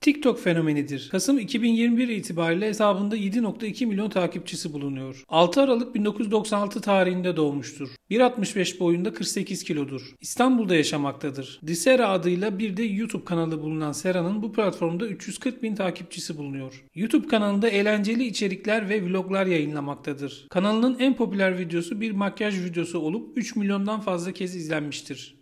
TikTok fenomenidir. Kasım 2021 itibariyle hesabında 7.2 milyon takipçisi bulunuyor. 6 Aralık 1996 tarihinde doğmuştur. 1.65 boyunda 48 kilodur. İstanbul'da yaşamaktadır. Disera adıyla bir de YouTube kanalı bulunan Sera'nın bu platformda 340 bin takipçisi bulunuyor. YouTube kanalında eğlenceli içerikler ve vloglar yayınlamaktadır. Kanalının en popüler videosu bir makyaj videosu olup 3 milyondan fazla kez izlenmiştir.